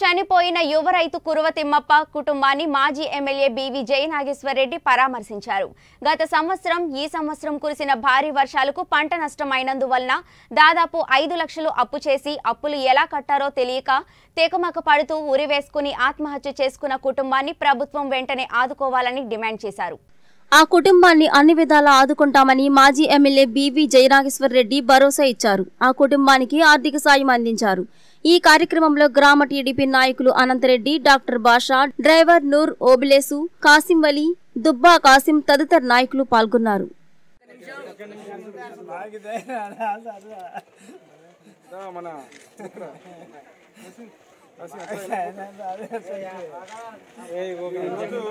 చనిపోయిన యువ రైతు కురువతిమ్మప్ప కుటుంబాన్ని మాజీ ఎమ్మెల్యే బీవి జయనాగేశ్వరరెడ్డి పరామర్శించారు గత సంవత్సరం ఈ సంవత్సరం కురిసిన భారీ వర్షాలకు పంట నష్టమైనందువలన దాదాపు ఐదు లక్షలు అప్పు చేసి అప్పులు ఎలా కట్టారో తెలియక తెకమక పడుతూ ఉరివేసుకుని ఆత్మహత్య చేసుకున్న కుటుంబాన్ని ప్రభుత్వం వెంటనే ఆదుకోవాలని డిమాండ్ చేశారు ఆ కుటుంబాన్ని అన్ని విధాలా ఆదుకుంటామని మాజీ ఎమ్మెల్యే బీవీ జయనాగేశ్వరరెడ్డి భరోసా ఇచ్చారు ఆ కుటుంబానికి ఆర్థిక సాయం అందించారు ఈ కార్యక్రమంలో గ్రామ టీడీపీ నాయకులు అనంతరెడ్డి డాక్టర్ బాషా డ్రైవర్ నూర్ ఓబిలేసు కాసిం వలీ దుబ్బా కాసిం తదితర నాయకులు పాల్గొన్నారు